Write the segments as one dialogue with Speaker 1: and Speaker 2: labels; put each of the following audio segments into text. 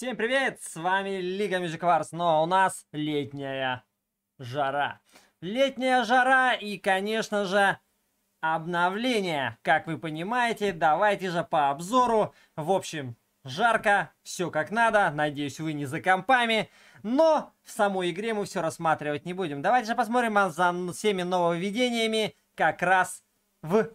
Speaker 1: Всем привет! С вами Лига Межикварс, но у нас летняя жара. Летняя жара и, конечно же, обновление. Как вы понимаете, давайте же по обзору. В общем, жарко, все как надо. Надеюсь, вы не за компами. Но в самой игре мы все рассматривать не будем. Давайте же посмотрим за всеми нововведениями как раз в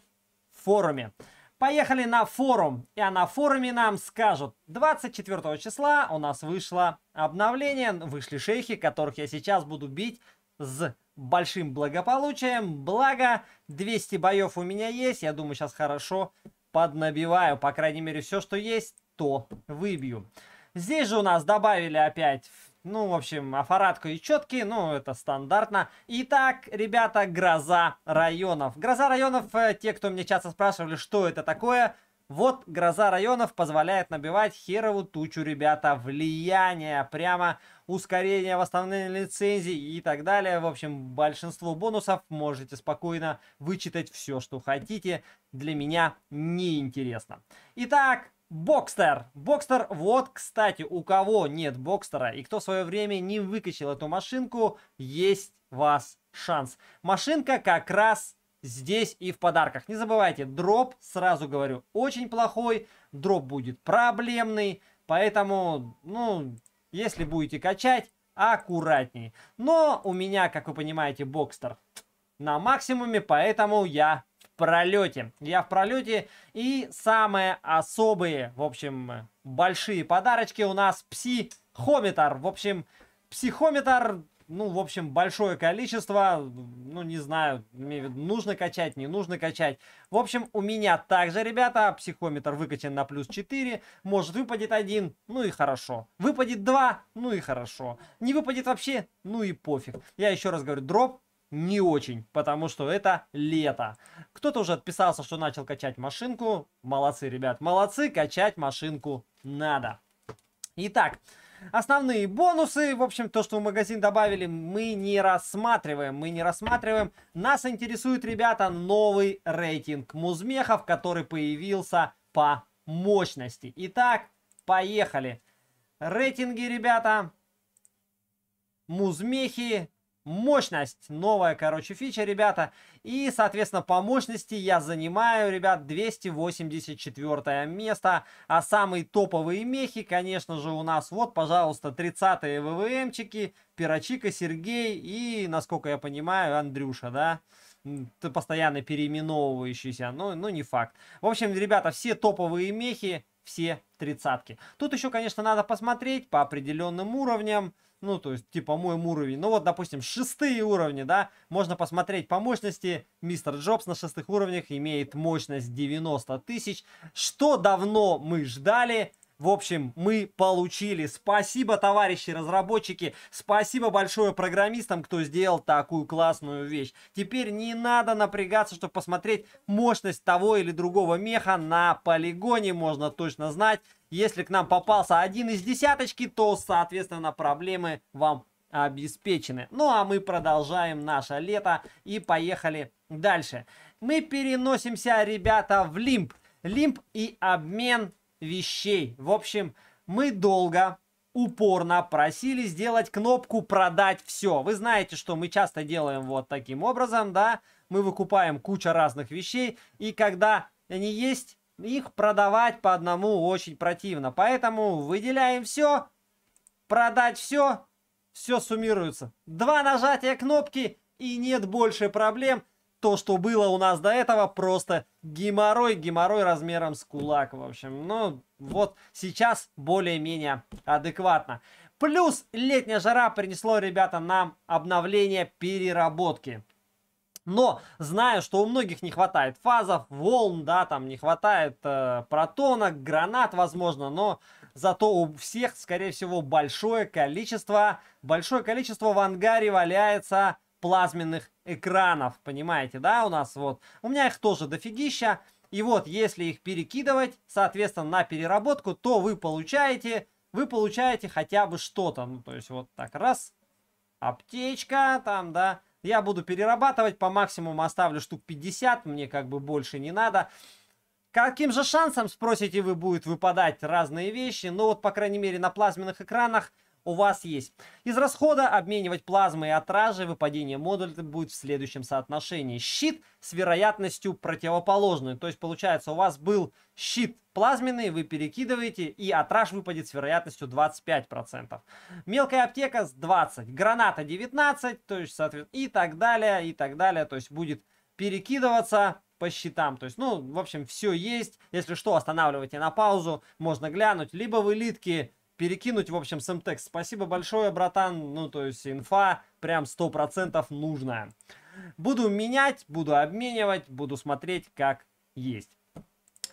Speaker 1: форуме. Поехали на форум. И на форуме нам скажут. 24 числа у нас вышло обновление. Вышли шейхи, которых я сейчас буду бить с большим благополучием. Благо, 200 боев у меня есть. Я думаю, сейчас хорошо поднабиваю. По крайней мере, все, что есть, то выбью. Здесь же у нас добавили опять ну, в общем, аппаратка и четкие, ну, это стандартно. Итак, ребята, гроза районов. Гроза районов, э, те, кто мне часто спрашивали, что это такое, вот гроза районов позволяет набивать херову тучу, ребята, влияние, прямо ускорение восстановления лицензий и так далее. В общем, большинство бонусов можете спокойно вычитать все, что хотите. Для меня неинтересно. Итак, Бокстер. Бокстер, вот, кстати, у кого нет бокстера и кто в свое время не выкачал эту машинку, есть вас шанс. Машинка как раз здесь и в подарках. Не забывайте, дроп, сразу говорю, очень плохой, дроп будет проблемный, поэтому, ну, если будете качать, аккуратней. Но у меня, как вы понимаете, бокстер на максимуме, поэтому я пролете. Я в пролете. И самые особые, в общем, большие подарочки у нас психометр. В общем, психометр, ну, в общем, большое количество. Ну, не знаю, нужно качать, не нужно качать. В общем, у меня также, ребята, психометр выкачан на плюс 4. Может, выпадет один, ну и хорошо. Выпадет два, ну и хорошо. Не выпадет вообще, ну и пофиг. Я еще раз говорю, дроп не очень, потому что это лето. Кто-то уже отписался, что начал качать машинку. Молодцы, ребят, молодцы, качать машинку надо. Итак, основные бонусы, в общем, то, что в магазин добавили, мы не рассматриваем, мы не рассматриваем. Нас интересует, ребята, новый рейтинг музмехов, который появился по мощности. Итак, поехали. Рейтинги, ребята, музмехи, мощность. Новая, короче, фича, ребята. И, соответственно, по мощности я занимаю, ребят, 284 место. А самые топовые мехи, конечно же, у нас вот, пожалуйста, 30-е ВВМчики, Пирочика, Сергей и, насколько я понимаю, Андрюша, да? постоянно переименовывающийся, ну, ну, не факт. В общем, ребята, все топовые мехи, все тридцатки. Тут еще, конечно, надо посмотреть по определенным уровням, ну, то есть, типа, мой уровень. Ну, вот, допустим, шестые уровни, да, можно посмотреть по мощности. Мистер Джобс на шестых уровнях имеет мощность 90 тысяч, что давно мы ждали. В общем, мы получили. Спасибо, товарищи разработчики. Спасибо большое программистам, кто сделал такую классную вещь. Теперь не надо напрягаться, чтобы посмотреть мощность того или другого меха на полигоне. Можно точно знать, если к нам попался один из десяточки, то, соответственно, проблемы вам обеспечены. Ну а мы продолжаем наше лето и поехали дальше. Мы переносимся, ребята, в лимп, лимп и обмен вещей. В общем, мы долго упорно просили сделать кнопку «Продать все». Вы знаете, что мы часто делаем вот таким образом, да? Мы выкупаем куча разных вещей, и когда они есть, их продавать по одному очень противно. Поэтому выделяем все. Продать все. Все суммируется. Два нажатия кнопки и нет больше проблем. То, что было у нас до этого, просто геморрой. Геморрой размером с кулак, в общем. Ну, вот сейчас более-менее адекватно. Плюс летняя жара принесло, ребята, нам обновление переработки но зная, что у многих не хватает фазов, волн, да, там не хватает э, протонок, гранат, возможно, но зато у всех, скорее всего, большое количество, большое количество в ангаре валяется плазменных экранов, понимаете, да, у нас вот, у меня их тоже дофигища, и вот, если их перекидывать, соответственно, на переработку, то вы получаете, вы получаете хотя бы что-то, ну, то есть вот так, раз, аптечка, там, да, я буду перерабатывать, по максимуму оставлю штук 50, мне как бы больше не надо. Каким же шансом, спросите вы, будет выпадать разные вещи? Ну вот, по крайней мере, на плазменных экранах у вас есть. Из расхода обменивать плазмы и отражи выпадение модуля будет в следующем соотношении. Щит с вероятностью противоположную. То есть получается у вас был щит плазменный, вы перекидываете и отраж выпадет с вероятностью 25%. Мелкая аптека с 20, граната 19, то есть соответственно и так далее, и так далее. То есть будет перекидываться по счетам. То есть, ну, в общем, все есть. Если что, останавливайте на паузу, можно глянуть. Либо вы литки перекинуть, в общем, текст. Спасибо большое, братан. Ну, то есть, инфа прям 100% нужная. Буду менять, буду обменивать, буду смотреть, как есть.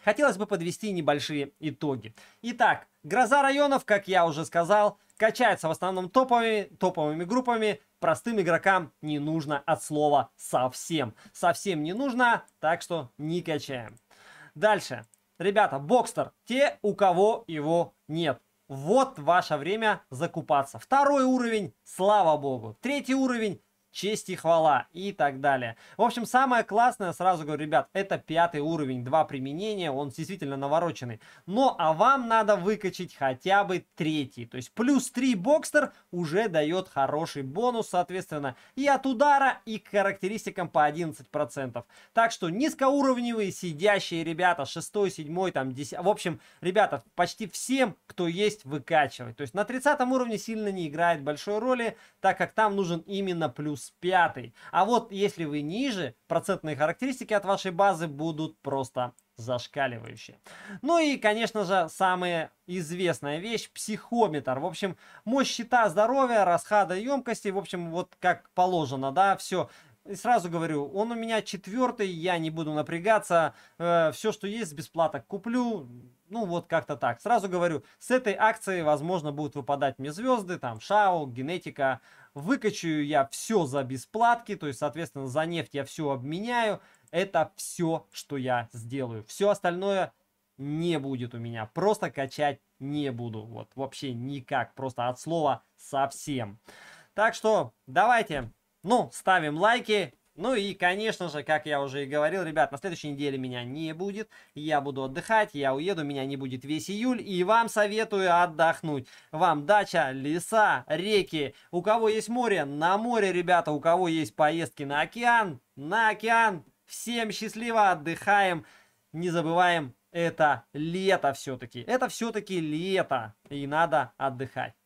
Speaker 1: Хотелось бы подвести небольшие итоги. Итак, гроза районов, как я уже сказал, качается в основном топовыми, топовыми группами. Простым игрокам не нужно от слова совсем. Совсем не нужно, так что не качаем. Дальше. Ребята, Бокстер, те, у кого его нет вот ваше время закупаться. Второй уровень, слава богу. Третий уровень, честь и хвала и так далее. В общем, самое классное, сразу говорю, ребят, это пятый уровень, два применения, он действительно навороченный. Но, а вам надо выкачать хотя бы третий, то есть плюс три бокстер уже дает хороший бонус, соответственно, и от удара, и к характеристикам по 11%. Так что низкоуровневые сидящие ребята, 6, 7, там 10, в общем, ребята, почти всем, кто есть, выкачивать. То есть на 30 уровне сильно не играет большой роли, так как там нужен именно плюс минус 5. А вот если вы ниже, процентные характеристики от вашей базы будут просто зашкаливающие. Ну и, конечно же, самая известная вещь – психометр. В общем, мощь щита здоровья, расхода емкости, в общем, вот как положено, да, все и сразу говорю, он у меня четвертый, я не буду напрягаться, э, все, что есть, бесплатно куплю, ну вот как-то так. Сразу говорю, с этой акцией, возможно, будут выпадать мне звезды, там, Шау, Генетика, Выкачаю я все за бесплатки, то есть, соответственно, за нефть я все обменяю. Это все, что я сделаю. Все остальное не будет у меня. Просто качать не буду. Вот вообще никак. Просто от слова совсем. Так что давайте, ну, ставим лайки. Ну и, конечно же, как я уже и говорил, ребят, на следующей неделе меня не будет. Я буду отдыхать, я уеду, меня не будет весь июль. И вам советую отдохнуть. Вам дача, леса, реки. У кого есть море, на море, ребята. У кого есть поездки на океан, на океан. Всем счастливо, отдыхаем. Не забываем, это лето все-таки. Это все-таки лето. И надо отдыхать.